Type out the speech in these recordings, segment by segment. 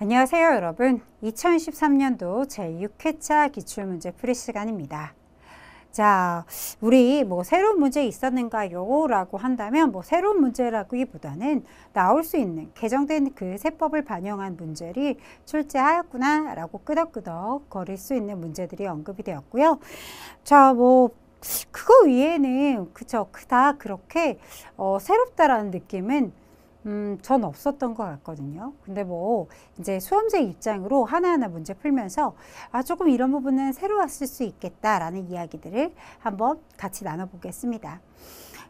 안녕하세요 여러분 2013년도 제6회차 기출문제 풀이 시간입니다 자 우리 뭐 새로운 문제 있었는가요 라고 한다면 뭐 새로운 문제라기보다는 나올 수 있는 개정된 그 세법을 반영한 문제를 출제하였구나 라고 끄덕끄덕 거릴 수 있는 문제들이 언급이 되었고요 자뭐 그거 외에는 그저 그 다 그렇게 어, 새롭다라는 느낌은 음, 전 없었던 것 같거든요. 근데 뭐, 이제 수험생 입장으로 하나하나 문제 풀면서, 아, 조금 이런 부분은 새로 왔을 수 있겠다라는 이야기들을 한번 같이 나눠보겠습니다.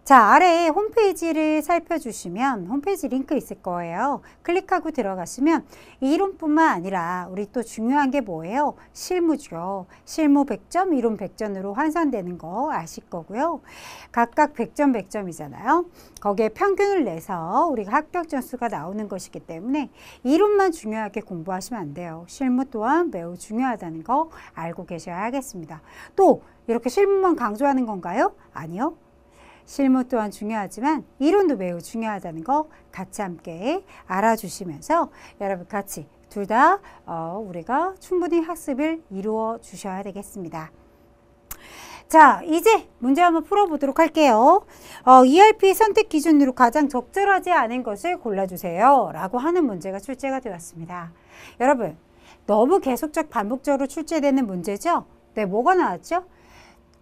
자, 아래에 홈페이지를 살펴주시면 홈페이지 링크 있을 거예요. 클릭하고 들어가시면 이론뿐만 아니라 우리 또 중요한 게 뭐예요? 실무죠. 실무 100점, 이론 100점으로 환산되는 거 아실 거고요. 각각 100점, 100점이잖아요. 거기에 평균을 내서 우리가 합격 점수가 나오는 것이기 때문에 이론만 중요하게 공부하시면 안 돼요. 실무 또한 매우 중요하다는 거 알고 계셔야 하겠습니다. 또 이렇게 실무만 강조하는 건가요? 아니요. 실무 또한 중요하지만 이론도 매우 중요하다는 거 같이 함께 알아주시면서 여러분 같이 둘 다 어, 우리가 충분히 학습을 이루어 주셔야 되겠습니다. 자, 이제 문제 한번 풀어보도록 할게요. 어, ERP 선택 기준으로 가장 적절하지 않은 것을 골라주세요. 라고 하는 문제가 출제가 되었습니다. 여러분, 너무 계속적 반복적으로 출제되는 문제죠? 네, 뭐가 나왔죠?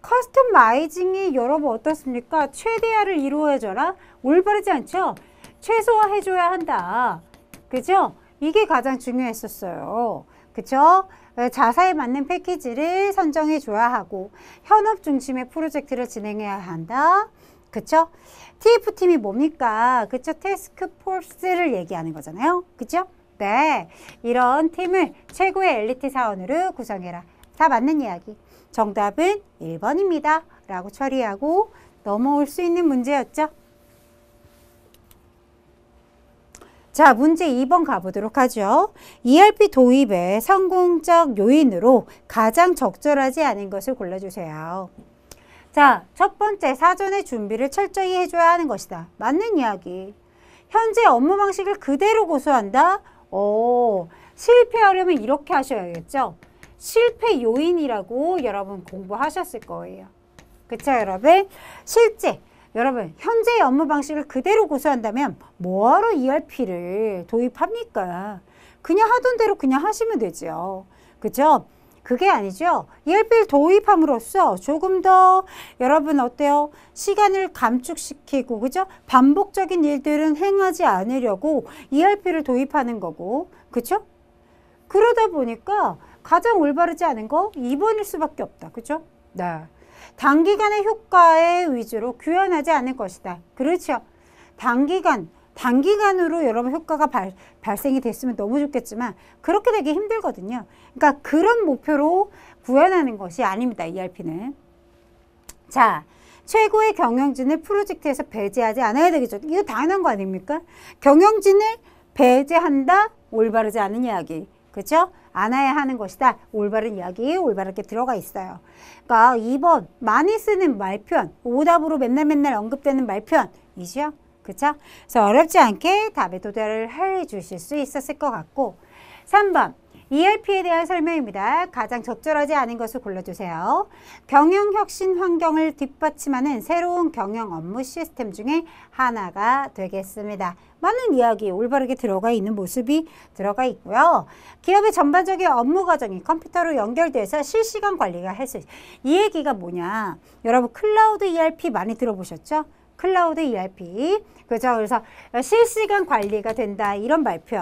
커스터마이징이 여러분 어떻습니까? 최대화를 이루어져라? 올바르지 않죠? 최소화해줘야 한다. 그죠? 이게 가장 중요했었어요. 그죠 자사에 맞는 패키지를 선정해 줘야 하고 현업 중심의 프로젝트를 진행해야 한다. 그쵸? TF팀이 뭡니까? 그쵸? 테스크포스를 얘기하는 거잖아요. 그쵸? 네. 이런 팀을 최고의 엘리트 사원으로 구성해라. 다 맞는 이야기. 정답은 1번입니다. 라고 처리하고 넘어올 수 있는 문제였죠. 자, 문제 2번 가보도록 하죠. ERP 도입의 성공적 요인으로 가장 적절하지 않은 것을 골라주세요. 자, 첫 번째 사전의 준비를 철저히 해줘야 하는 것이다. 맞는 이야기. 현재 업무 방식을 그대로 고수한다? 오, 실패하려면 이렇게 하셔야겠죠. 실패 요인이라고 여러분 공부하셨을 거예요. 그쵸 여러분? 실제 여러분 현재의 업무 방식을 그대로 고수한다면 뭐하러 ERP를 도입합니까? 그냥 하던 대로 그냥 하시면 되죠. 그죠? 그게 아니죠. ERP를 도입함으로써 조금 더 여러분 어때요? 시간을 감축시키고 그죠? 반복적인 일들은 행하지 않으려고 ERP를 도입하는 거고 그죠? 그러다 보니까 가장 올바르지 않은 거 2번일 수밖에 없다. 그죠? 네. 단기간의 효과에 위주로 규현하지 않을 것이다. 그렇죠. 단기간, 단기간으로 여러분 효과가 발, 발생이 됐으면 너무 좋겠지만 그렇게 되기 힘들거든요. 그러니까 그런 목표로 구현하는 것이 아닙니다. ERP는. 자, 최고의 경영진을 프로젝트에서 배제하지 않아야 되겠죠. 이거 당연한 거 아닙니까? 경영진을 배제한다? 올바르지 않은 이야기. 그렇죠? 안아야 하는 것이다. 올바른 이야기 올바르게 들어가 있어요. 그러니까 2번 많이 쓰는 말편 오답으로 맨날 맨날 언급되는 말편이죠. 그죠 그래서 어렵지 않게 답에 도달을 해 주실 수 있었을 것 같고 3번 ERP에 대한 설명입니다. 가장 적절하지 않은 것을 골라주세요. 경영혁신 환경을 뒷받침하는 새로운 경영 업무 시스템 중에 하나가 되겠습니다. 많은 이야기 올바르게 들어가 있는 모습이 들어가 있고요. 기업의 전반적인 업무 과정이 컴퓨터로 연결돼서 실시간 관리가 할 수 있어요. 이 얘기가 뭐냐. 여러분 클라우드 ERP 많이 들어보셨죠? 클라우드 ERP. 그죠? 그래서 실시간 관리가 된다. 이런 발표.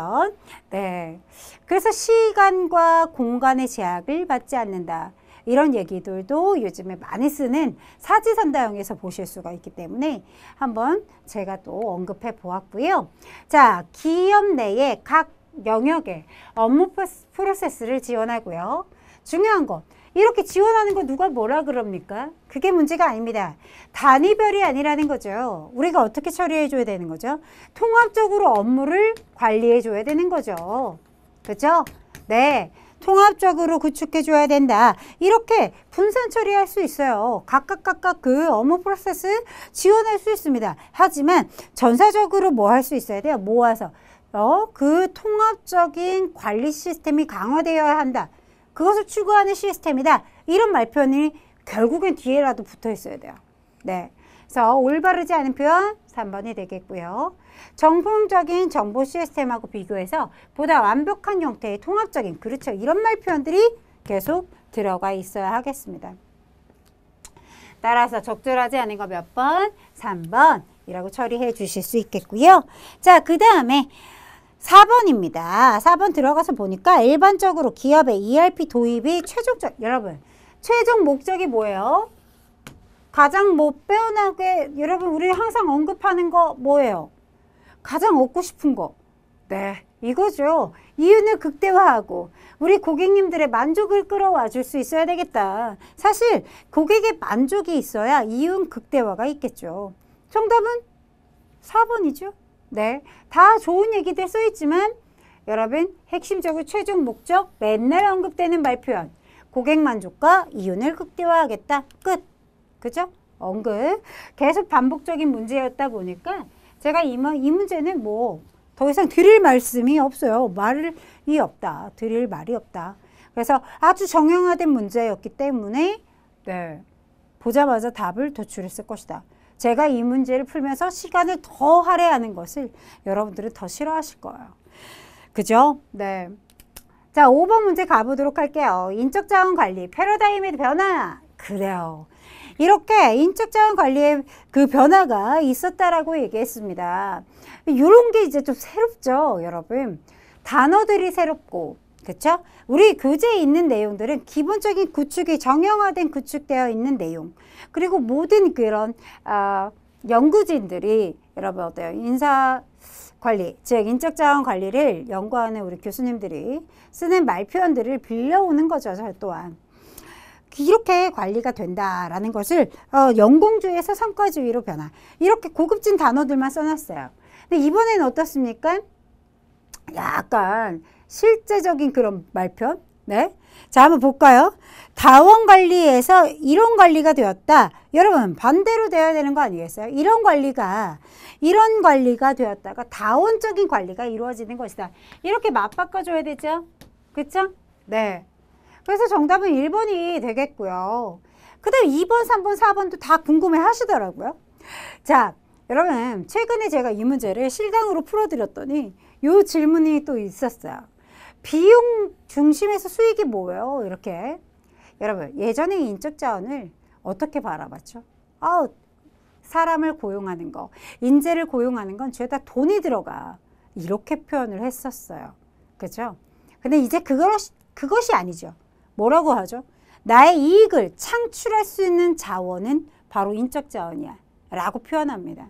네. 그래서 시간과 공간의 제약을 받지 않는다. 이런 얘기들도 요즘에 많이 쓰는 사지선다형에서 보실 수가 있기 때문에 한번 제가 또 언급해 보았고요. 자, 기업 내에 각영역에 업무 프로세스를 지원하고요. 중요한 것. 이렇게 지원하는 거 누가 뭐라 그럽니까? 그게 문제가 아닙니다. 단위별이 아니라는 거죠. 우리가 어떻게 처리해 줘야 되는 거죠? 통합적으로 업무를 관리해 줘야 되는 거죠. 그렇죠? 네. 통합적으로 구축해 줘야 된다. 이렇게 분산 처리할 수 있어요. 각각 각각 그 업무 프로세스 지원할 수 있습니다. 하지만 전사적으로 뭐 할 수 있어야 돼요? 모아서 어, 그 통합적인 관리 시스템이 강화되어야 한다. 그것을 추구하는 시스템이다. 이런 말 표현이 결국엔 뒤에라도 붙어 있어야 돼요. 네. 그래서 올바르지 않은 표현 3번이 되겠고요. 정통적인 정보 시스템하고 비교해서 보다 완벽한 형태의 통합적인 그렇죠. 이런 말 표현들이 계속 들어가 있어야 하겠습니다. 따라서 적절하지 않은 거 몇 번? 3번 이라고 처리해 주실 수 있겠고요. 자, 그 다음에 4번입니다. 4번 들어가서 보니까 일반적으로 기업의 ERP 도입이 최종적, 여러분, 최종 목적이 뭐예요? 가장 못 빼어나게, 여러분, 우리 항상 언급하는 거 뭐예요? 가장 얻고 싶은 거. 네, 이거죠. 이윤을 극대화하고 우리 고객님들의 만족을 끌어와 줄 수 있어야 되겠다. 사실 고객의 만족이 있어야 이윤 극대화가 있겠죠. 정답은 4번이죠. 네, 다 좋은 얘기들 써있지만 여러분 핵심적으로 최종 목적 맨날 언급되는 발표현 고객 만족과 이윤을 극대화하겠다. 끝. 그죠? 언급. 계속 반복적인 문제였다 보니까 제가 이, 이 문제는 뭐 더 이상 드릴 말씀이 없어요. 말이 없다. 드릴 말이 없다. 그래서 아주 정형화된 문제였기 때문에 네. 보자마자 답을 도출했을 것이다. 제가 이 문제를 풀면서 시간을 더 할애하는 것을 여러분들은 더 싫어하실 거예요. 그죠? 네. 자, 5번 문제 가보도록 할게요. 인적 자원 관리, 패러다임의 변화. 그래요. 이렇게 인적 자원 관리의 그 변화가 있었다라고 얘기했습니다. 이런 게 이제 좀 새롭죠, 여러분. 단어들이 새롭고, 그쵸 우리 교재에 있는 내용들은 기본적인 구축이 정형화된 구축되어 있는 내용. 그리고 모든 그런 아, 연구진들이 여러분 어때요? 인사 관리, 즉 인적 자원 관리를 연구하는 우리 교수님들이 쓰는 말 표현들을 빌려오는 거죠. 또한 이렇게 관리가 된다라는 것을 어, 영공주의에서 성과주의로 변화. 이렇게 고급진 단어들만 써놨어요. 근데 이번에는 어떻습니까? 약간 실제적인 그런 말편 네. 자, 한번 볼까요? 다원 관리에서 이론 관리가 되었다. 여러분, 반대로 되어야 되는 거 아니겠어요? 이론 관리가, 이론 관리가 되었다가 다원적인 관리가 이루어지는 것이다. 이렇게 맞바꿔줘야 되죠? 그쵸? 네. 그래서 정답은 1번이 되겠고요. 그 다음 2번, 3번, 4번도 다 궁금해 하시더라고요. 자, 여러분, 최근에 제가 이 문제를 실강으로 풀어드렸더니 이 질문이 또 있었어요. 비용 중심에서 수익이 뭐예요? 이렇게. 여러분, 예전에 인적 자원을 어떻게 바라봤죠? 아우, 사람을 고용하는 거, 인재를 고용하는 건 죄다 돈이 들어가. 이렇게 표현을 했었어요. 그죠? 근데 이제 그것 그것이 아니죠. 뭐라고 하죠? 나의 이익을 창출할 수 있는 자원은 바로 인적 자원이야. 라고 표현합니다.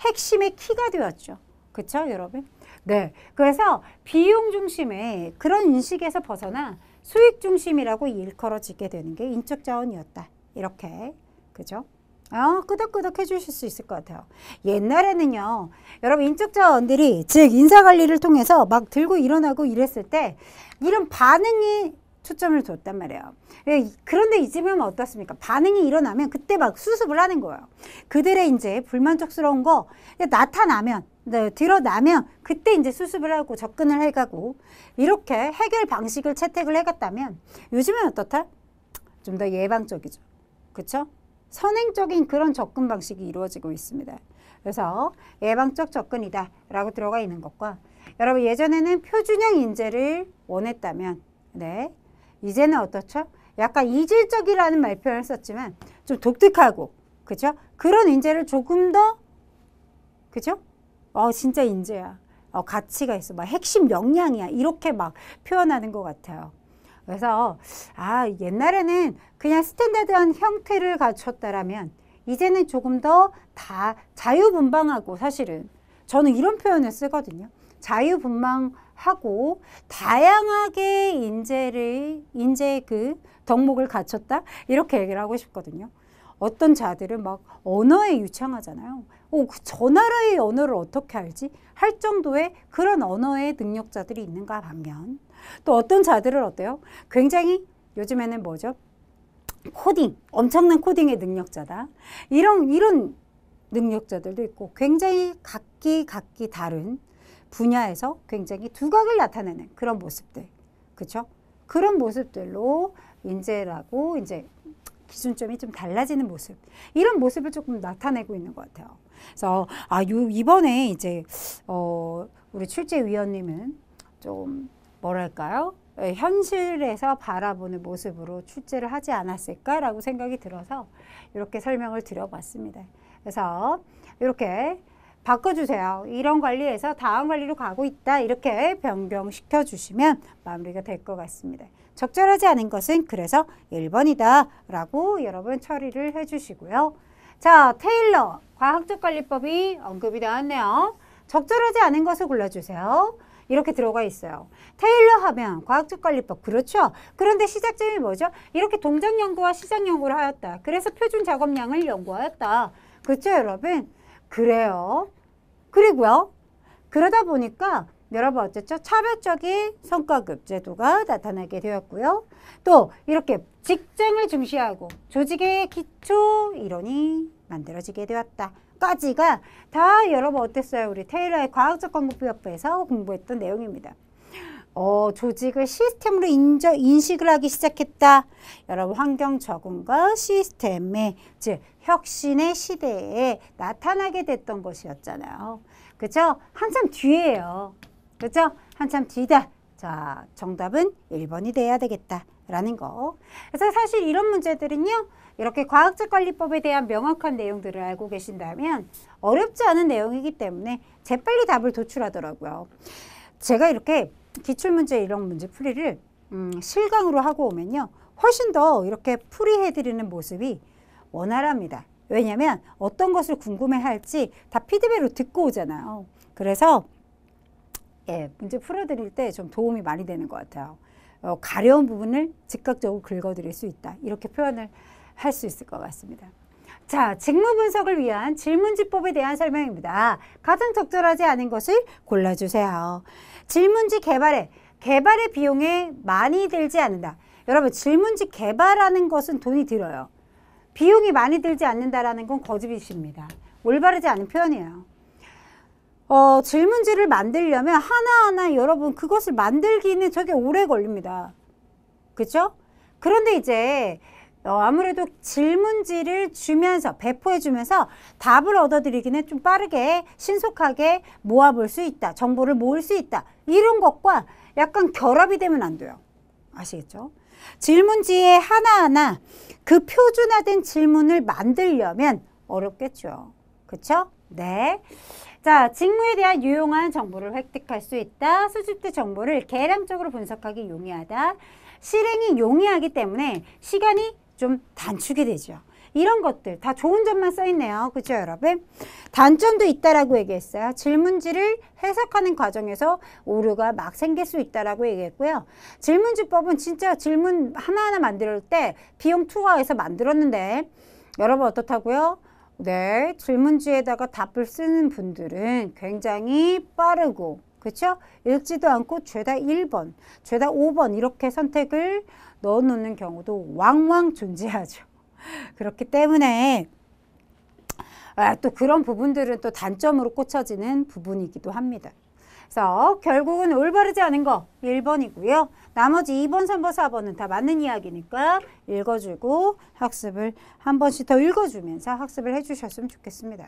핵심의 키가 되었죠. 그쵸, 여러분? 네. 그래서 비용 중심의 그런 인식에서 벗어나 수익 중심이라고 일컬어지게 되는 게 인적 자원이었다. 이렇게. 그죠? 아, 끄덕끄덕 해주실 수 있을 것 같아요. 옛날에는요, 여러분 인적자원들이 즉 인사관리를 통해서 막 들고 일어나고 이랬을 때 이런 반응이 초점을 뒀단 말이에요. 예, 그런데 이쯤이면 어떻습니까? 반응이 일어나면 그때 막 수습을 하는 거예요. 그들의 이제 불만족스러운 거 나타나면 네, 드러나면 그때 이제 수습을 하고 접근을 해가고 이렇게 해결 방식을 채택을 해갔다면 요즘은 어떻다? 좀 더 예방적이죠. 그렇죠? 선행적인 그런 접근 방식이 이루어지고 있습니다. 그래서 예방적 접근이다 라고 들어가 있는 것과 여러분 예전에는 표준형 인재를 원했다면 네 이제는 어떻죠? 약간 이질적이라는 말 표현을 썼지만 좀 독특하고 그죠? 그런 인재를 조금 더 그죠? 어, 진짜 인재야. 어, 가치가 있어. 막 핵심 역량이야. 이렇게 막 표현하는 것 같아요. 그래서, 아, 옛날에는 그냥 스탠다드한 형태를 갖췄다라면, 이제는 조금 더 다 자유분방하고 사실은 저는 이런 표현을 쓰거든요. 자유분방하고 다양하게 인재를 인재의 그 덕목을 갖췄다 이렇게 얘기를 하고 싶거든요. 어떤 자들은 막 언어에 유창하잖아요. 오, 저 나라의 언어를 어떻게 알지? 할 정도의 그런 언어의 능력자들이 있는가 반면 또 어떤 자들은 어때요? 굉장히 요즘에는 뭐죠? 코딩, 엄청난 코딩의 능력자다. 이런 이런 능력자들도 있고 굉장히 각기 각기 다른 분야에서 굉장히 두각을 나타내는 그런 모습들. 그렇죠? 그런 모습들로 인재라고 이제 기준점이 좀 달라지는 모습. 이런 모습을 조금 나타내고 있는 것 같아요. 그래서 아, 요 이번에 이제 어, 우리 출제위원님은 좀 뭐랄까요? 예, 현실에서 바라보는 모습으로 출제를 하지 않았을까라고 생각이 들어서 이렇게 설명을 드려봤습니다. 그래서 이렇게 바꿔주세요. 이런 관리에서 다음 관리로 가고 있다. 이렇게 변경시켜 주시면 마무리가 될 것 같습니다. 적절하지 않은 것은 그래서 1번이다 라고 여러분 처리를 해주시고요. 자, 테일러. 과학적 관리법이 언급이 되었네요. 적절하지 않은 것을 골라주세요. 이렇게 들어가 있어요. 테일러 하면 과학적 관리법 그렇죠? 그런데 시작점이 뭐죠? 이렇게 동작 연구와 시작 연구를 하였다. 그래서 표준 작업량을 연구하였다. 그렇죠 여러분? 그래요. 그리고요. 그러다 보니까 여러분 어쨌죠? 차별적인 성과급 제도가 나타나게 되었고요. 또 이렇게 직장을 중시하고 조직의 기초 이론이 만들어지게 되었다. 까지가 다 여러분 어땠어요? 우리 테일러의 과학적 광고부협부에서 공부했던 내용입니다. 어, 조직을 시스템으로 인정, 인식을 하기 시작했다. 여러분 환경 적응과 시스템의 즉 혁신의 시대에 나타나게 됐던 것이었잖아요. 그죠? 한참 뒤에요. 그죠? 한참 뒤다. 자, 정답은 1번이 돼야 되겠다. 라는 거. 그래서 사실 이런 문제들은요. 이렇게 과학적 관리법에 대한 명확한 내용들을 알고 계신다면 어렵지 않은 내용이기 때문에 재빨리 답을 도출하더라고요. 제가 이렇게 기출문제 이런 문제 풀이를 음, 실강으로 하고 오면요. 훨씬 더 이렇게 풀이해드리는 모습이 원활합니다. 왜냐하면 어떤 것을 궁금해할지 다 피드백으로 듣고 오잖아요. 그래서 예, 문제 풀어드릴 때 좀 도움이 많이 되는 것 같아요. 어, 가려운 부분을 즉각적으로 긁어드릴 수 있다. 이렇게 표현을 할 수 있을 것 같습니다. 자, 직무 분석을 위한 질문지법에 대한 설명입니다. 가장 적절하지 않은 것을 골라주세요. 질문지 개발에, 개발의 비용에 많이 들지 않는다. 여러분, 질문지 개발하는 것은 돈이 들어요. 비용이 많이 들지 않는다라는 건거짓입니다 올바르지 않은 표현이에요. 어, 질문지를 만들려면 하나하나 여러분 그것을 만들기는 저게 오래 걸립니다. 그죠 그런데 이제 어, 아무래도 질문지를 주면서 배포해 주면서 답을 얻어드리기는 좀 빠르게 신속하게 모아볼 수 있다. 정보를 모을 수 있다. 이런 것과 약간 결합이 되면 안 돼요. 아시겠죠? 질문지에 하나하나 그 표준화된 질문을 만들려면 어렵겠죠. 그렇죠? 네. 자, 직무에 대한 유용한 정보를 획득할 수 있다. 수집된 정보를 계량적으로 분석하기 용이하다. 실행이 용이하기 때문에 시간이 좀 단축이 되죠. 이런 것들 다 좋은 점만 써있네요. 그죠 여러분? 단점도 있다라고 얘기했어요. 질문지를 해석하는 과정에서 오류가 막 생길 수 있다라고 얘기했고요. 질문지법은 진짜 질문 하나하나 만들 때 비용 투과해서 만들었는데 여러분 어떻다고요? 네, 질문지에다가 답을 쓰는 분들은 굉장히 빠르고 그렇죠? 읽지도 않고 죄다 1번, 죄다 5번 이렇게 선택을 넣어놓는 경우도 왕왕 존재하죠. 그렇기 때문에 아, 또 그런 부분들은 또 단점으로 꽂혀지는 부분이기도 합니다. 그래서 결국은 올바르지 않은 거 1번이고요. 나머지 2번, 3번, 4번은 다 맞는 이야기니까 읽어주고 학습을 한 번씩 더 읽어주면서 학습을 해주셨으면 좋겠습니다.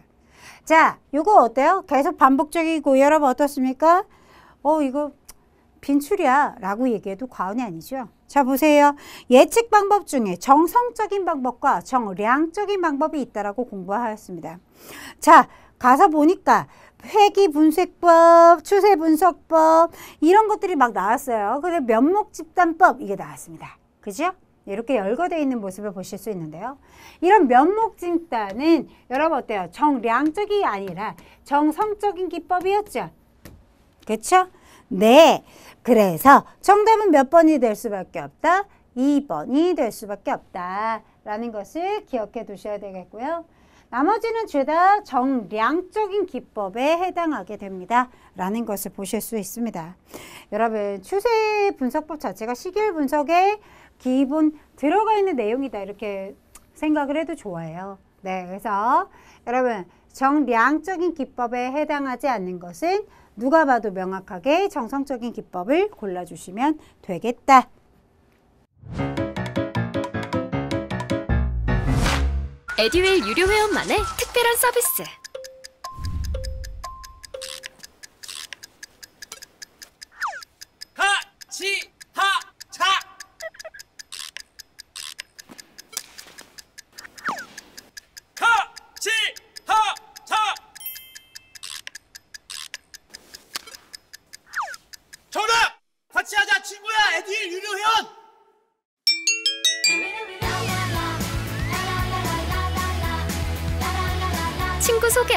자, 이거 어때요? 계속 반복적이고 여러분 어떻습니까? 어, 이거 빈출이야 라고 얘기해도 과언이 아니죠. 자 보세요. 예측 방법 중에 정성적인 방법과 정량적인 방법이 있다라고 공부하였습니다. 자 가서 보니까 회기 분석법, 추세 분석법 이런 것들이 막 나왔어요. 그래 면목 집단법 이게 나왔습니다. 그죠? 이렇게 열거되어 있는 모습을 보실 수 있는데요. 이런 면목 집단은 여러분 어때요? 정량적이 아니라 정성적인 기법이었죠. 그렇죠? 네. 그래서 정답은 몇 번이 될 수밖에 없다? 2번이 될 수밖에 없다라는 것을 기억해 두셔야 되겠고요. 나머지는 죄다 정량적인 기법에 해당하게 됩니다. 라는 것을 보실 수 있습니다. 여러분 추세 분석법 자체가 시결 기 분석에 기본 들어가 있는 내용이다 이렇게 생각을 해도 좋아요. 네, 그래서 여러분 정량적인 기법에 해당하지 않는 것은 누가 봐도 명확하게 정성적인 기법을 골라주시면 되겠다. 에듀윌 유료 회원만의 특별한 서비스 같이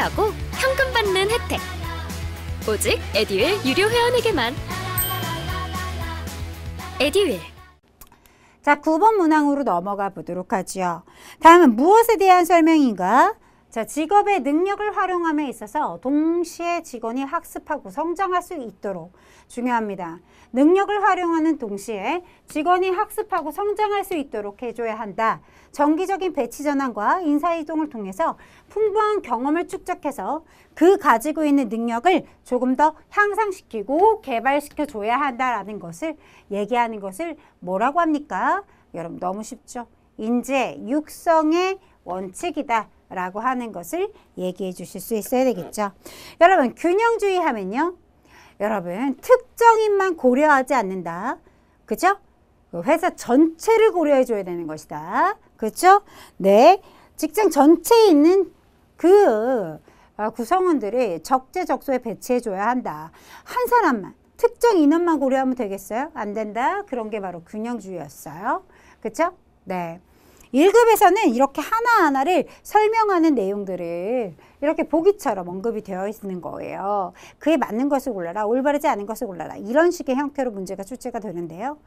할인하고 현금 받는 혜택 오직 에듀윌 유료 회원에게만 에듀윌 자, 9번 문항으로 넘어가 보도록 하죠 다음은 무엇에 대한 설명인가? 자, 직업의 능력을 활용함에 있어서 동시에 직원이 학습하고 성장할 수 있도록 중요합니다. 능력을 활용하는 동시에 직원이 학습하고 성장할 수 있도록 해줘야 한다. 정기적인 배치 전환과 인사이동을 통해서 풍부한 경험을 축적해서 그 가지고 있는 능력을 조금 더 향상시키고 개발시켜 줘야 한다라는 것을 얘기하는 것을 뭐라고 합니까? 여러분 너무 쉽죠? 인재 육성의 원칙이다. 라고 하는 것을 얘기해 주실 수 있어야 되겠죠. 여러분 균형주의 하면요. 여러분 특정인만 고려하지 않는다. 그죠? 그 회사 전체를 고려해 줘야 되는 것이다. 그죠 네. 직장 전체에 있는 그구성원들이 어, 적재적소에 배치해 줘야 한다. 한 사람만 특정 인원만 고려하면 되겠어요? 안 된다. 그런 게 바로 균형주의였어요. 그렇죠? 네. 1급에서는 이렇게 하나하나를 설명하는 내용들을 이렇게 보기처럼 언급이 되어 있는 거예요. 그에 맞는 것을 골라라, 올바르지 않은 것을 골라라. 이런 식의 형태로 문제가 출제가 되는데요.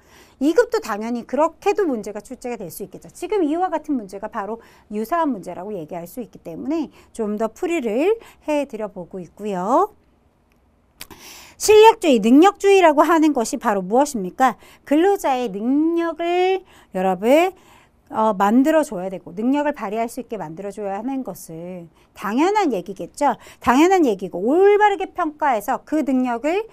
2급도 당연히 그렇게도 문제가 출제가 될 수 있겠죠. 지금 이와 같은 문제가 바로 유사한 문제라고 얘기할 수 있기 때문에 좀 더 풀이를 해드려 보고 있고요. 실력주의, 능력주의라고 하는 것이 바로 무엇입니까? 근로자의 능력을 여러분 어, 만들어줘야 되고 능력을 발휘할 수 있게 만들어줘야 하는 것은 당연한 얘기겠죠. 당연한 얘기고 올바르게 평가해서 그 능력을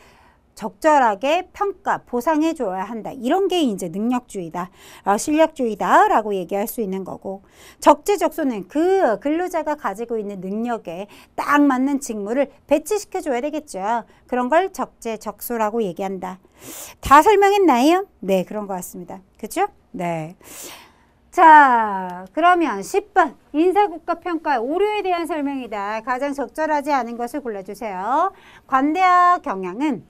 적절하게 평가, 보상해줘야 한다. 이런 게 이제 능력주의다, 어, 실력주의다 라고 얘기할 수 있는 거고 적재적소는 그 근로자가 가지고 있는 능력에 딱 맞는 직무를 배치시켜줘야 되겠죠. 그런 걸 적재적소라고 얘기한다. 다 설명했나요? 네, 그런 것 같습니다. 그죠? 렇 네. 자, 그러면 10번 인사국가평가 오류에 대한 설명이다. 가장 적절하지 않은 것을 골라주세요. 관대와 경향은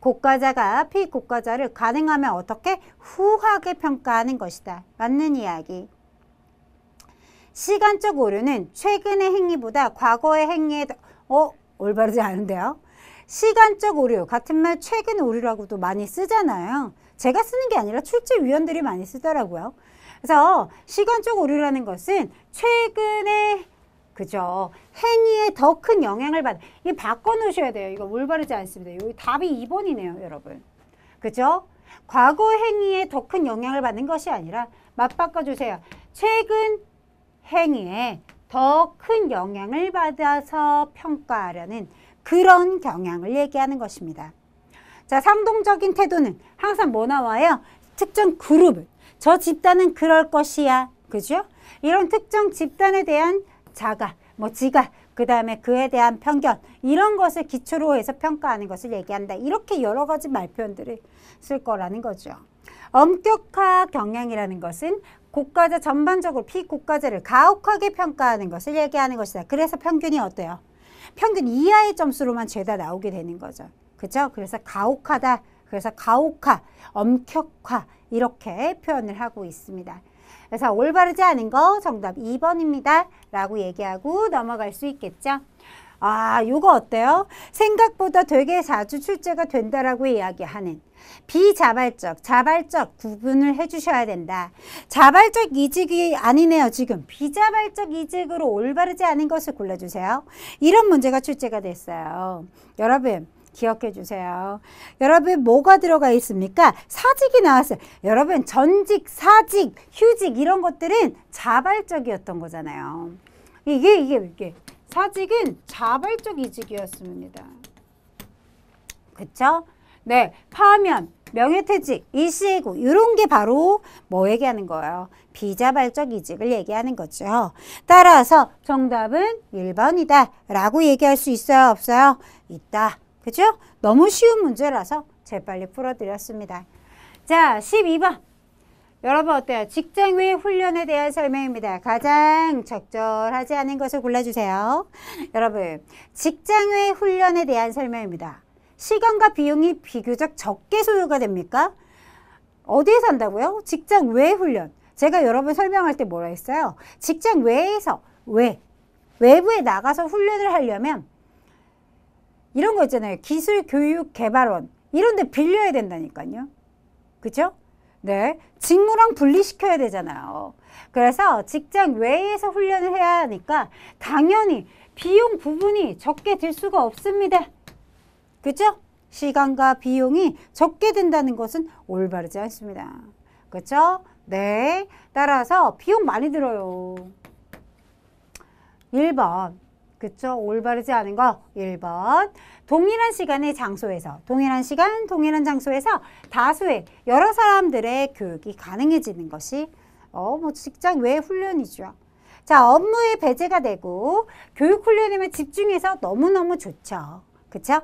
고가자가피고가자를 가능하면 어떻게 후하게 평가하는 것이다. 맞는 이야기. 시간적 오류는 최근의 행위보다 과거의 행위에 더, 어? 올바르지 않은데요. 시간적 오류, 같은 말 최근 오류라고도 많이 쓰잖아요. 제가 쓰는 게 아니라 출제위원들이 많이 쓰더라고요. 그래서 시간적 오류라는 것은 최근에 그죠. 행위에 더 큰 영향을 받. 이 바꿔 놓으셔야 돼요. 이거 올바르지 않습니다. 여기 답이 2번이네요, 여러분. 그죠? 과거 행위에 더 큰 영향을 받는 것이 아니라 맞바꿔 주세요. 최근 행위에 더 큰 영향을 받아서 평가하려는 그런 경향을 얘기하는 것입니다. 자, 상동적인 태도는 항상 뭐 나와요? 특정 그룹, 저 집단은 그럴 것이야. 그죠? 이런 특정 집단에 대한 자가, 뭐 지가, 그 다음에 그에 대한 편견 이런 것을 기초로 해서 평가하는 것을 얘기한다. 이렇게 여러 가지 말표현들을 쓸 거라는 거죠. 엄격화 경향이라는 것은 국가자 전반적으로 피국가자를 가혹하게 평가하는 것을 얘기하는 것이다. 그래서 평균이 어때요? 평균 이하의 점수로만 죄다 나오게 되는 거죠. 그죠? 그래서 가혹하다. 그래서 가혹화, 엄격화 이렇게 표현을 하고 있습니다. 그래서 올바르지 않은 거 정답 2번입니다. 라고 얘기하고 넘어갈 수 있겠죠. 아, 요거 어때요? 생각보다 되게 자주 출제가 된다라고 이야기하는 비자발적, 자발적 구분을 해주셔야 된다. 자발적 이직이 아니네요, 지금. 비자발적 이직으로 올바르지 않은 것을 골라주세요. 이런 문제가 출제가 됐어요. 여러분, 기억해 주세요. 여러분 뭐가 들어가 있습니까? 사직이 나왔어요. 여러분 전직, 사직, 휴직 이런 것들은 자발적이었던 거잖아요. 이게 이게 이게 사직은 자발적 이직이었습니다. 그쵸? 네, 파면, 명예퇴직, 일시해고 이런 게 바로 뭐 얘기하는 거예요? 비자발적 이직을 얘기하는 거죠. 따라서 정답은 1번이다 라고 얘기할 수 있어요? 없어요? 있다. 그죠? 너무 쉬운 문제라서 재빨리 풀어드렸습니다. 자, 12번. 여러분 어때요? 직장 외 훈련에 대한 설명입니다. 가장 적절하지 않은 것을 골라주세요. 여러분, 직장 외 훈련에 대한 설명입니다. 시간과 비용이 비교적 적게 소요가 됩니까? 어디에서 한다고요? 직장 외 훈련. 제가 여러분 설명할 때 뭐라 했어요? 직장 외에서 외, 외부에 나가서 훈련을 하려면 이런 거 있잖아요. 기술 교육 개발원 이런 데 빌려야 된다니까요. 그죠? 네. 직무랑 분리시켜야 되잖아요. 그래서 직장 외에서 훈련을 해야 하니까 당연히 비용 부분이 적게 들 수가 없습니다. 그죠? 시간과 비용이 적게 든다는 것은 올바르지 않습니다. 그렇죠? 네. 따라서 비용 많이 들어요. 1번 그쵸? 올바르지 않은 거 1번. 동일한 시간의 장소에서, 동일한 시간, 동일한 장소에서 다수의 여러 사람들의 교육이 가능해지는 것이 어, 뭐 직장 외 훈련이죠. 자, 업무에 배제가 되고 교육 훈련에만 집중해서 너무너무 좋죠. 그쵸?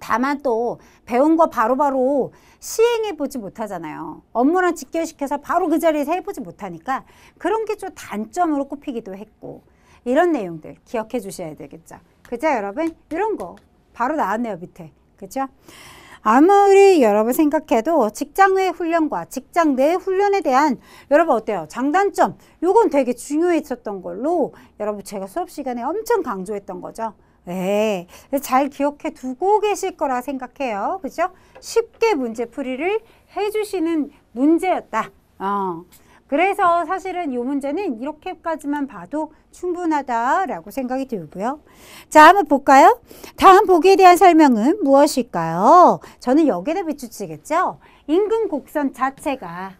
다만 또 배운 거 바로바로 바로 시행해보지 못하잖아요. 업무랑 직결시켜서 바로 그 자리에서 해보지 못하니까 그런 게 좀 단점으로 꼽히기도 했고 이런 내용들 기억해 주셔야 되겠죠. 그죠 여러분? 이런 거 바로 나왔네요 밑에. 그죠? 아무리 여러분 생각해도 직장 외 훈련과 직장 내 훈련에 대한 여러분 어때요? 장단점 요건 되게 중요했었던 걸로 여러분 제가 수업 시간에 엄청 강조했던 거죠. 네, 잘 기억해 두고 계실 거라 생각해요. 그죠? 쉽게 문제 풀이를 해주시는 문제였다. 어. 그래서 사실은 이 문제는 이렇게까지만 봐도 충분하다라고 생각이 들고요. 자, 한번 볼까요? 다음 보기에 대한 설명은 무엇일까요? 저는 여기에다 비추치겠죠? 임금 곡선 자체가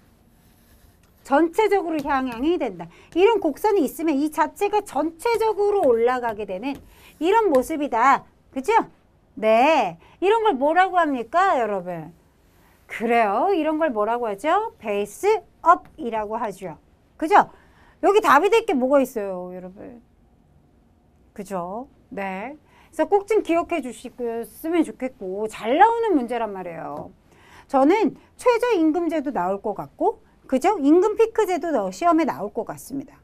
전체적으로 향향이 된다. 이런 곡선이 있으면 이 자체가 전체적으로 올라가게 되는 이런 모습이다. 그죠? 네. 이런 걸 뭐라고 합니까, 여러분? 그래요. 이런 걸 뭐라고 하죠? 베이스 업이라고 하죠. 그죠? 여기 답이 될 게 뭐가 있어요, 여러분? 그죠? 네. 그래서 꼭 좀 기억해 주시면 좋겠고 잘 나오는 문제란 말이에요. 저는 최저임금제도 나올 것 같고 그죠? 임금 피크제도 시험에 나올 것 같습니다.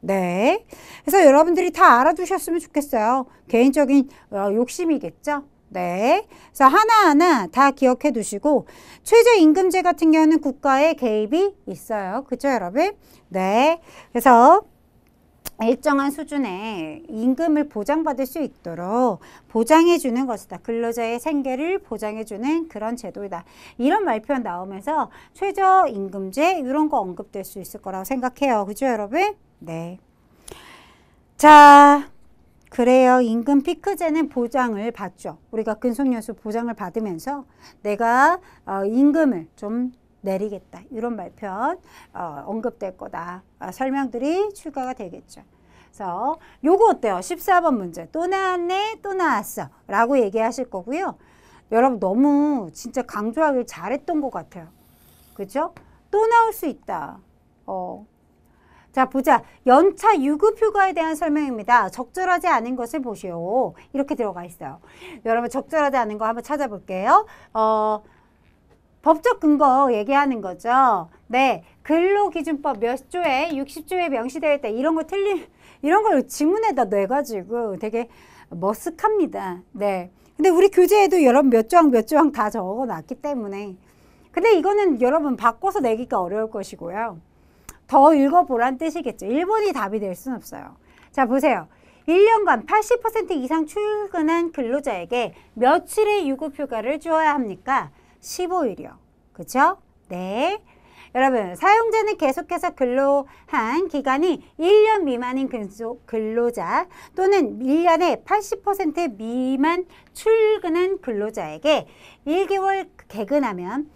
네. 그래서 여러분들이 다 알아두셨으면 좋겠어요. 개인적인 어, 욕심이겠죠? 네. 그래서 하나하나 다 기억해 두시고 최저임금제 같은 경우는 국가의 개입이 있어요. 그죠 여러분? 네. 그래서 일정한 수준의 임금을 보장받을 수 있도록 보장해 주는 것이다. 근로자의 생계를 보장해 주는 그런 제도이다. 이런 말표 나오면서 최저임금제 이런 거 언급될 수 있을 거라고 생각해요. 그죠 여러분? 네. 자, 그래요. 임금 피크제는 보장을 받죠. 우리가 근속연수 보장을 받으면서 내가 어, 임금을 좀 내리겠다. 이런 발표 어, 언급될 거다. 아, 설명들이 출가가 되겠죠. 그래서 요거 어때요? 14번 문제. 또 나왔네, 또 나왔어. 라고 얘기하실 거고요. 여러분 너무 진짜 강조하길 잘했던 것 같아요. 그죠? 또 나올 수 있다. 어, 자 보자. 연차 유급휴가에 대한 설명입니다. 적절하지 않은 것을 보시오. 이렇게 들어가 있어요. 여러분 적절하지 않은 거 한번 찾아볼게요. 어, 법적 근거 얘기하는 거죠. 네, 근로기준법 몇 조에 60조에 명시되어 있다. 이런 거 틀린 이런 걸 지문에다 넣어가지고 되게 머쓱합니다. 네. 근데 우리 교재에도 여러분 몇 조항 몇 조항 다 적어놨기 때문에 근데 이거는 여러분 바꿔서 내기가 어려울 것이고요. 더 읽어보란 뜻이겠죠. 1번이 답이 될 수는 없어요. 자, 보세요. 1년간 80% 이상 출근한 근로자에게 며칠의 유급휴가를 주어야 합니까? 15일이요. 그렇 네. 여러분, 사용자는 계속해서 근로한 기간이 1년 미만인 근로자 또는 1년에 80% 미만 출근한 근로자에게 1개월 개근하면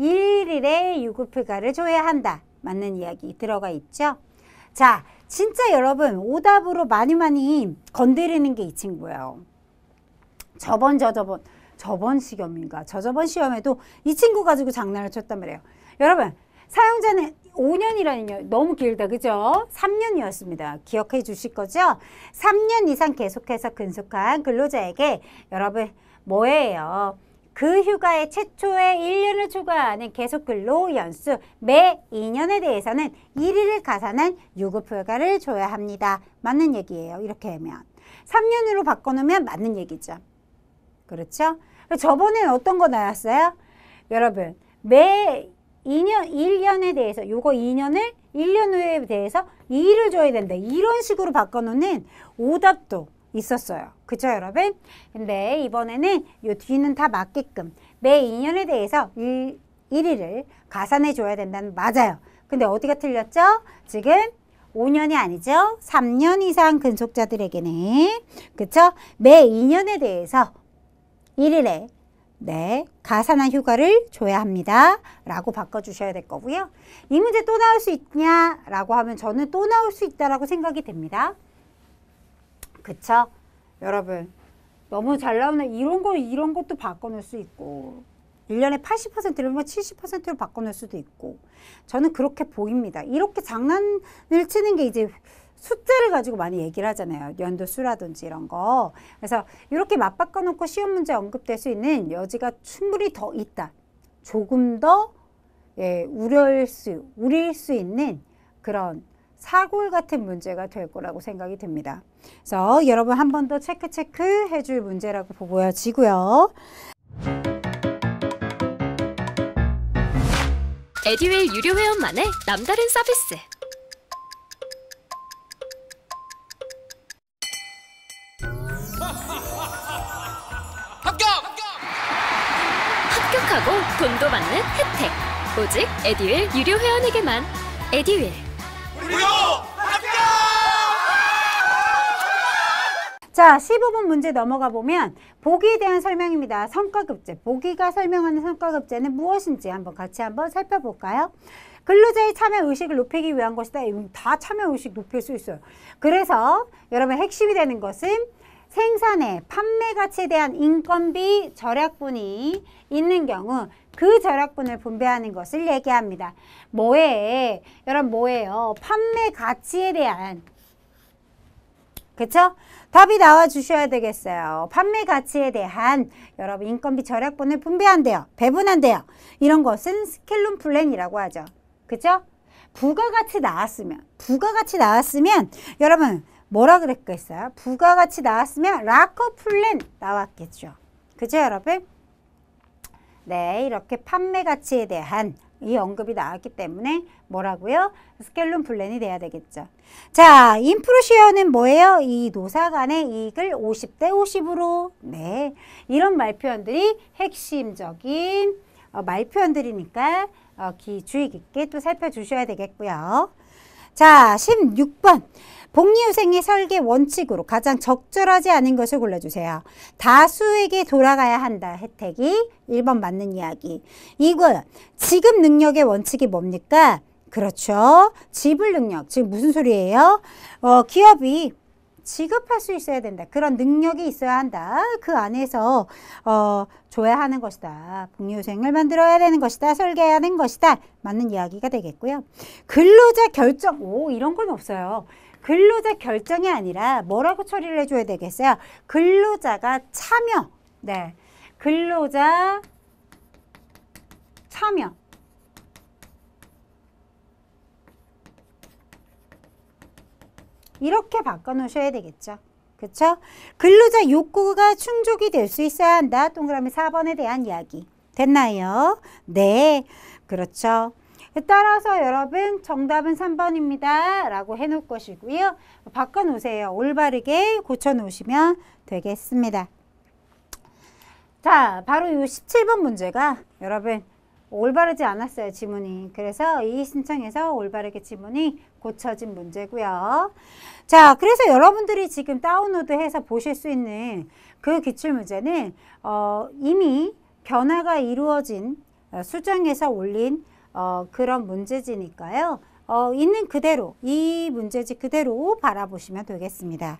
1일의 유급휴가를 줘야 한다. 맞는 이야기 들어가 있죠. 자, 진짜 여러분 오답으로 많이 많이 건드리는 게 이 친구예요. 저번 저저번 저번 시험인가 저저번 시험에도 이 친구 가지고 장난을 쳤단 말이에요. 여러분 사용자는 5년이라니요. 너무 길다. 그죠? 3년이었습니다. 기억해 주실 거죠? 3년 이상 계속해서 근속한 근로자에게 여러분 뭐예요? 그 휴가의 최초의 1년을 초과하는 계속근로 연수 매 2년에 대해서는 1일을 가산한 유급휴가를 줘야 합니다. 맞는 얘기예요. 이렇게 하면. 3년으로 바꿔놓으면 맞는 얘기죠. 그렇죠? 저번엔 어떤 거 나왔어요? 여러분 매 2년, 1년에 대해서 요거 2년을 1년 후에 대해서 2를 줘야 된다. 이런 식으로 바꿔놓는 오답도 있었어요. 그쵸 여러분? 근데 이번에는 요 뒤는 다 맞게끔 매 인연에 대해서 일, 1위를 가산해 줘야 된다는 맞아요. 근데 어디가 틀렸죠? 지금 5년이 아니죠. 3년 이상 근속자들에게는 그쵸? 매 2년에 대해서 1일에 네, 가산한 휴가를 줘야 합니다. 라고 바꿔주셔야 될 거고요. 이 문제 또 나올 수 있냐? 라고 하면 저는 또 나올 수 있다라고 생각이 됩니다. 그쵸? 여러분 너무 잘 나오는 이런 거 이런 것도 바꿔놓을 수 있고 1년에 80%를 70%로 바꿔놓을 수도 있고 저는 그렇게 보입니다. 이렇게 장난을 치는 게 이제 숫자를 가지고 많이 얘기를 하잖아요. 연도 수라든지 이런 거. 그래서 이렇게 맞바꿔 놓고 시험 문제 언급될 수 있는 여지가 충분히 더 있다. 조금 더 예, 우려일 수, 우릴 수 있는 그런 사골 같은 문제가 될 거라고 생각이 됩니다 그래서 여러분 한 번 더 체크 체크 해줄 문제라고 보고요 에디웰 유료 회원만의 남다른 서비스. 합격! 합격하고 돈도 받는 혜택. 오직 에디웰 유료 회원에게만. 에디윌. 자, 15번 문제 넘어가 보면 보기에 대한 설명입니다. 성과급제, 보기가 설명하는 성과급제는 무엇인지 한번 같이 한번 살펴볼까요? 근로자의 참여 의식을 높이기 위한 것이다. 다 참여 의식 높일 수 있어요. 그래서 여러분 핵심이 되는 것은 생산에 판매 가치에 대한 인건비 절약분이 있는 경우 그 절약분을 분배하는 것을 얘기합니다. 뭐에 여러분 뭐예요? 판매 가치에 대한 그쵸? 답이 나와 주셔야 되겠어요. 판매 가치에 대한 여러분 인건비 절약분을 분배한대요. 배분한대요. 이런 것은 스킬룸 플랜이라고 하죠. 그죠? 부가가치 나왔으면 부가가치 나왔으면 여러분 뭐라 그랬겠어요? 부가가치 나왔으면 라커 플랜 나왔겠죠. 그죠 여러분? 네, 이렇게 판매 가치에 대한 이 언급이 나왔기 때문에 뭐라고요? 스켈룸 플랜이 돼야 되겠죠. 자, 인프로시어는 뭐예요? 이 노사 간의 이익을 50대 50으로. 네, 이런 말 표현들이 핵심적인 어, 말 표현들이니까 어, 기, 주의 깊게 또 살펴주셔야 되겠고요. 자, 16번. 복리후생의 설계 원칙으로 가장 적절하지 않은 것을 골라주세요. 다수에게 돌아가야 한다. 혜택이 1번 맞는 이야기. 2번 지급 능력의 원칙이 뭡니까? 그렇죠. 지불 능력. 지금 무슨 소리예요? 어, 기업이 지급할 수 있어야 된다. 그런 능력이 있어야 한다. 그 안에서 어, 줘야 하는 것이다. 복리후생을 만들어야 되는 것이다. 설계해야 하는 것이다. 맞는 이야기가 되겠고요. 근로자 결정. 오 이런 건 없어요. 근로자 결정이 아니라 뭐라고 처리를 해줘야 되겠어요? 근로자가 참여. 네. 근로자 참여. 이렇게 바꿔놓으셔야 되겠죠. 그렇 근로자 욕구가 충족이 될 수 있어야 한다. 동그라미 4번에 대한 이야기. 됐나요? 네, 그렇죠. 따라서 여러분 정답은 3번입니다. 라고 해놓을 것이고요. 바꿔놓으세요. 올바르게 고쳐놓으시면 되겠습니다. 자, 바로 이 17번 문제가 여러분 올바르지 않았어요, 지문이. 그래서 이 신청에서 올바르게 지문이 고쳐진 문제고요. 자, 그래서 여러분들이 지금 다운로드해서 보실 수 있는 그 기출 문제는 어, 이미 변화가 이루어진 어, 수정해서 올린 어, 그런 문제지니까요. 어, 있는 그대로 이 문제지 그대로 바라보시면 되겠습니다.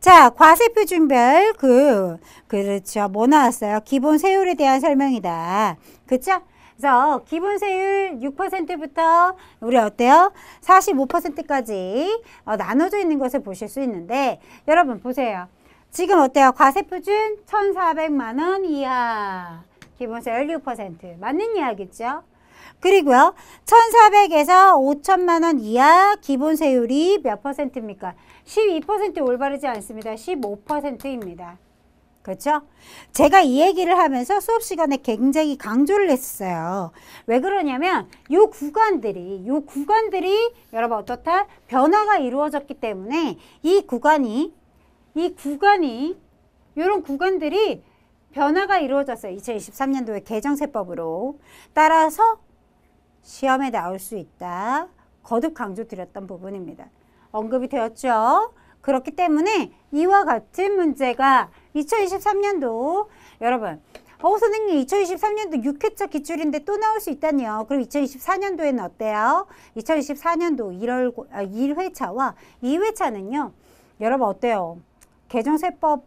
자, 과세 표준별 그 그렇죠. 뭐 나왔어요? 기본 세율에 대한 설명이다. 그렇죠? 그래서 기본 세율 6%부터 우리 어때요? 45%까지 어, 나눠져 있는 것을 보실 수 있는데 여러분 보세요. 지금 어때요? 과세 표준 1,400만 원 이하. 기본 세율 6% 맞는 이야기죠? 그리고요. 1,400에서 5천만 원 이하 기본 세율이 몇 퍼센트입니까? 12% 올바르지 않습니다. 15%입니다. 그렇죠? 제가 이 얘기를 하면서 수업 시간에 굉장히 강조를 했어요. 왜 그러냐면 요 구간들이 요 구간들이 여러분 어떻다? 변화가 이루어졌기 때문에 이 구간이 이 구간이 요런 구간들이 변화가 이루어졌어요. 2023년도에 개정세법으로. 따라서 시험에 나올 수 있다. 거듭 강조드렸던 부분입니다. 언급이 되었죠. 그렇기 때문에 이와 같은 문제가 2023년도 여러분 어 선생님 2023년도 6회차 기출인데 또 나올 수 있다니요. 그럼 2024년도에는 어때요? 2024년도 1월 아, 1회차와 2회차는요. 여러분 어때요? 개정세법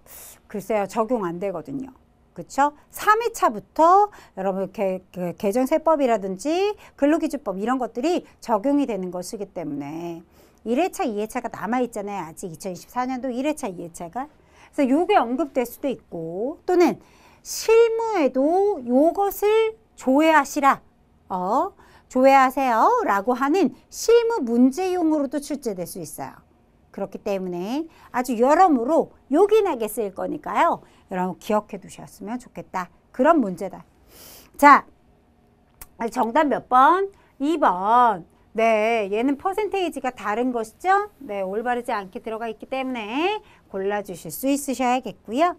글쎄요 적용 안 되거든요. 그렇죠? 3회차부터 여러분 개, 그 개정세법이라든지 근로기준법 이런 것들이 적용이 되는 것이기 때문에 1회차, 2회차가 남아있잖아요. 아직 2024년도 1회차, 2회차가. 그래서 요게 언급될 수도 있고 또는 실무에도 요것을 조회하시라. 어, 조회하세요. 라고 하는 실무 문제용으로도 출제될 수 있어요. 그렇기 때문에 아주 여러모로 요긴하게 쓰일 거니까요. 여러분 기억해 두셨으면 좋겠다. 그런 문제다. 자, 정답 몇 번? 2번. 네, 얘는 퍼센테이지가 다른 것이죠? 네, 올바르지 않게 들어가 있기 때문에 골라주실 수 있으셔야겠고요.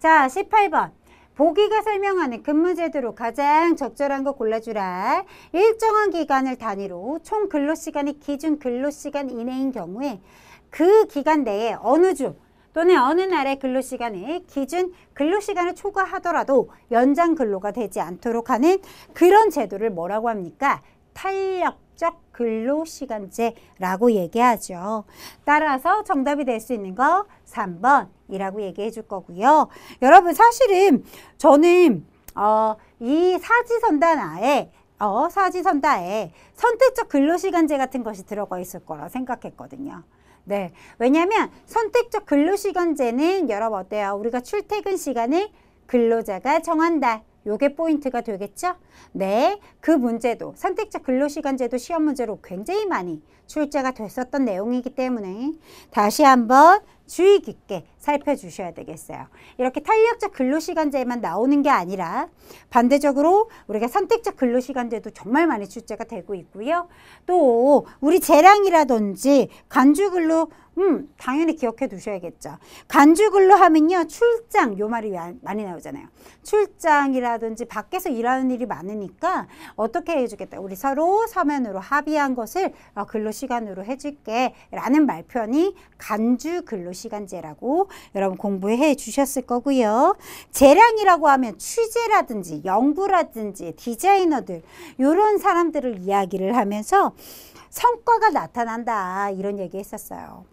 자, 18번. 보기가 설명하는 근무제도로 가장 적절한 거 골라주라. 일정한 기간을 단위로 총 근로시간이 기준 근로시간 이내인 경우에 그 기간 내에 어느 주 또는 어느 날의 근로시간의 기준 근로시간을 초과하더라도 연장 근로가 되지 않도록 하는 그런 제도를 뭐라고 합니까? 탄력적 근로시간제라고 얘기하죠. 따라서 정답이 될 수 있는 거 3번이라고 얘기해 줄 거고요. 여러분 사실은 저는 어, 이 사지선단아에 어, 사지선다에 선택적 근로시간제 같은 것이 들어가 있을 거라 생각했거든요. 네. 왜냐하면 선택적 근로시간제는 여러분 어때요? 우리가 출퇴근 시간을 근로자가 정한다. 요게 포인트가 되겠죠? 네, 그 문제도 선택적 근로시간제도 시험 문제로 굉장히 많이 출제가 됐었던 내용이기 때문에 다시 한번 주의 깊게 살펴주셔야 되겠어요. 이렇게 탄력적 근로시간제만 에 나오는 게 아니라 반대적으로 우리가 선택적 근로시간제도 정말 많이 출제가 되고 있고요. 또 우리 재량이라든지 간주근로 음 당연히 기억해 두셔야겠죠. 간주근로 하면요. 출장 요 말이 많이 나오잖아요. 출장이라든지 밖에서 일하는 일이 많으니까 어떻게 해주겠다. 우리 서로 서면으로 합의한 것을 어, 근로시 간제 시간으로 해줄게 라는 말편이 간주 근로시간제라고 여러분 공부해 주셨을 거고요. 재량이라고 하면 취재라든지 연구라든지 디자이너들 이런 사람들을 이야기를 하면서 성과가 나타난다 이런 얘기 했었어요.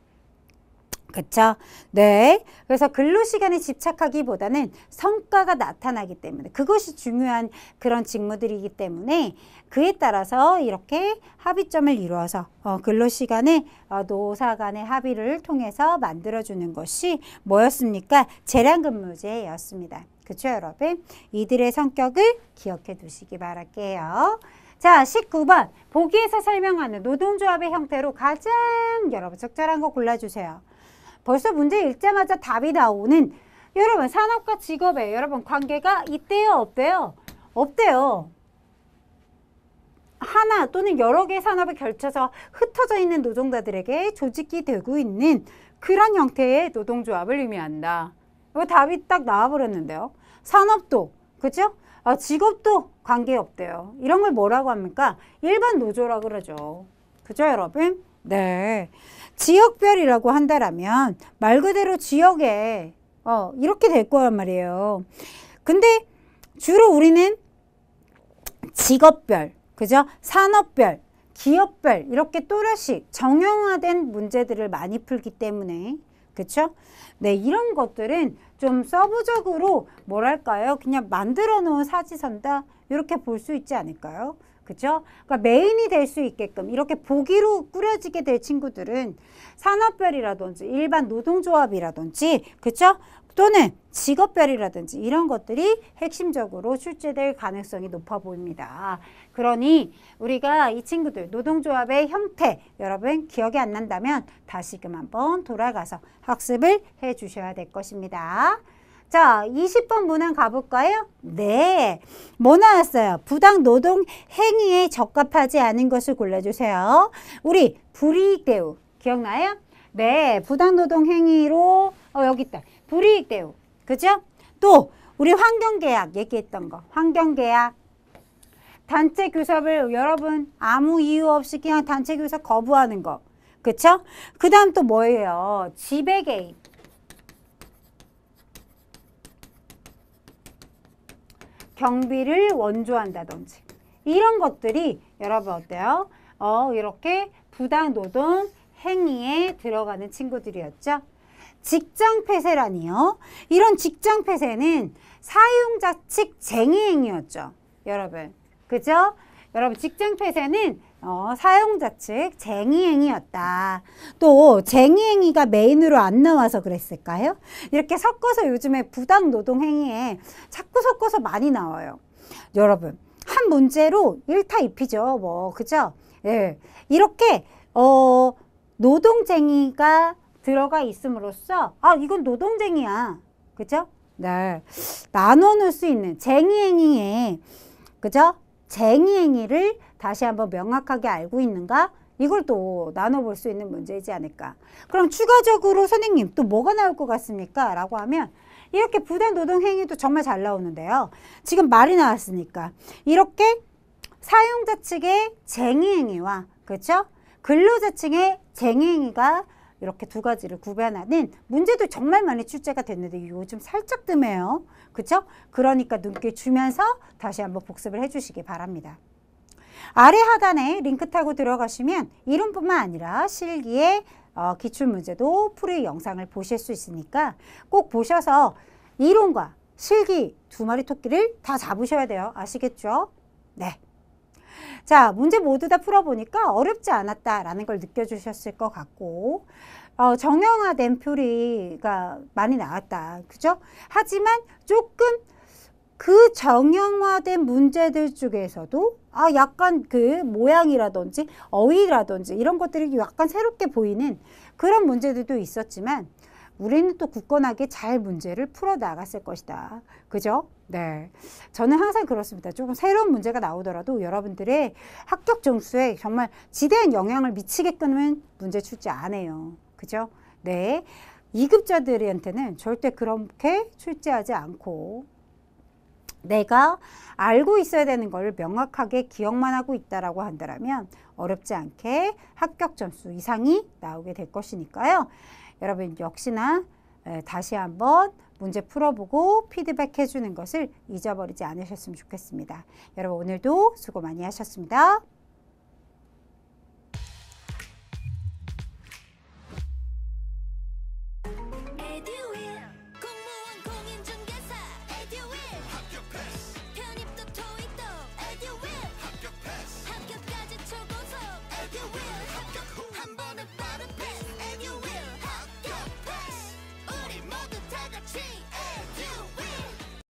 그렇죠? 네. 그래서 근로 시간에 집착하기보다는 성과가 나타나기 때문에 그것이 중요한 그런 직무들이기 때문에 그에 따라서 이렇게 합의점을 이루어서 어, 근로 시간에 어, 노사 간의 합의를 통해서 만들어 주는 것이 뭐였습니까? 재량 근무제였습니다. 그렇죠, 여러분? 이들의 성격을 기억해 두시기 바랄게요. 자, 19번. 보기에서 설명하는 노동조합의 형태로 가장 여러분 적절한 거 골라주세요. 벌써 문제 읽자마자 답이 나오는 여러분 산업과 직업의 여러분 관계가 있대요 없대요? 없대요. 하나 또는 여러 개의 산업에 걸쳐서 흩어져 있는 노동자들에게 조직이 되고 있는 그런 형태의 노동조합을 의미한다. 이거 답이 딱 나와버렸는데요. 산업도, 그죠? 아, 직업도 관계없대요. 이런 걸 뭐라고 합니까? 일반 노조라 그러죠. 그죠, 여러분? 네. 지역별이라고 한다라면 말 그대로 지역에 어, 이렇게 될 거란 말이에요. 근데 주로 우리는 직업별, 그죠? 산업별, 기업별 이렇게 또렷이 정형화된 문제들을 많이 풀기 때문에 그렇죠? 네, 이런 것들은 좀 서부적으로 뭐랄까요? 그냥 만들어 놓은 사지선다 이렇게 볼 수 있지 않을까요? 그죠? 그러니까 메인이 될 수 있게끔 이렇게 보기로 꾸려지게 될 친구들은 산업별이라든지 일반 노동조합이라든지 그죠? 또는 직업별이라든지 이런 것들이 핵심적으로 출제될 가능성이 높아 보입니다. 그러니 우리가 이 친구들 노동조합의 형태 여러분 기억이 안 난다면 다시금 한번 돌아가서 학습을 해 주셔야 될 것입니다. 자, 20번 문항 가볼까요? 네. 뭐 나왔어요? 부당 노동 행위에 적합하지 않은 것을 골라주세요. 우리 불이익 대우 기억나요? 네. 부당 노동 행위로 어 여기 있다. 불이익 대우. 그죠? 또 우리 환경계약 얘기했던 거. 환경계약. 단체 교섭을 여러분 아무 이유 없이 그냥 단체 교섭 거부하는 거. 그쵸? 그 다음 또 뭐예요? 지배 개입. 경비를 원조한다든지 이런 것들이 여러분 어때요? 어, 이렇게 부당노동 행위에 들어가는 친구들이었죠. 직장 폐쇄라니요. 이런 직장 폐쇄는 사용자 측 쟁의 행위였죠. 여러분. 그죠? 여러분 직장 폐쇄는 어, 사용자 측 쟁이행위였다. 또 쟁이행위가 메인으로 안 나와서 그랬을까요? 이렇게 섞어서 요즘에 부당노동행위에 자꾸 섞어서 많이 나와요. 여러분 한 문제로 일타이피죠뭐 그죠? 예. 이렇게 어, 노동쟁이가 들어가 있음으로써 아 이건 노동쟁이야. 그죠? 네. 나눠 놓을 수 있는 쟁이행위에 그죠? 쟁이행위를 다시 한번 명확하게 알고 있는가? 이걸 또 나눠볼 수 있는 문제이지 않을까. 그럼 추가적으로 선생님 또 뭐가 나올 것 같습니까? 라고 하면 이렇게 부당 노동행위도 정말 잘 나오는데요. 지금 말이 나왔으니까 이렇게 사용자 측의 쟁의행위와 그렇죠? 근로자 측의 쟁의행위가 이렇게 두 가지를 구별하는 문제도 정말 많이 출제가 됐는데 요즘 살짝 뜸해요. 그렇죠? 그러니까 눈길 주면서 다시 한번 복습을 해주시기 바랍니다. 아래 하단에 링크 타고 들어가시면 이름뿐만 아니라 실기의 어, 기출문제도 풀이 영상을 보실 수 있으니까 꼭 보셔서 이론과 실기 두 마리 토끼를 다 잡으셔야 돼요. 아시겠죠? 네. 자, 문제 모두 다 풀어보니까 어렵지 않았다라는 걸 느껴주셨을 것 같고 어, 정형화된 표리가 많이 나왔다. 그죠? 하지만 조금 그 정형화된 문제들 중에서도 아 약간 그 모양이라든지 어휘라든지 이런 것들이 약간 새롭게 보이는 그런 문제들도 있었지만 우리는 또 굳건하게 잘 문제를 풀어 나갔을 것이다. 그죠? 네. 저는 항상 그렇습니다. 조금 새로운 문제가 나오더라도 여러분들의 합격 점수에 정말 지대한 영향을 미치게끔은 문제 출제 안 해요. 그죠? 네. 2급자들한테는 절대 그렇게 출제하지 않고 내가 알고 있어야 되는 걸 명확하게 기억만 하고 있다라고 한다면 어렵지 않게 합격 점수 이상이 나오게 될 것이니까요. 여러분 역시나 다시 한번 문제 풀어보고 피드백 해주는 것을 잊어버리지 않으셨으면 좋겠습니다. 여러분 오늘도 수고 많이 하셨습니다.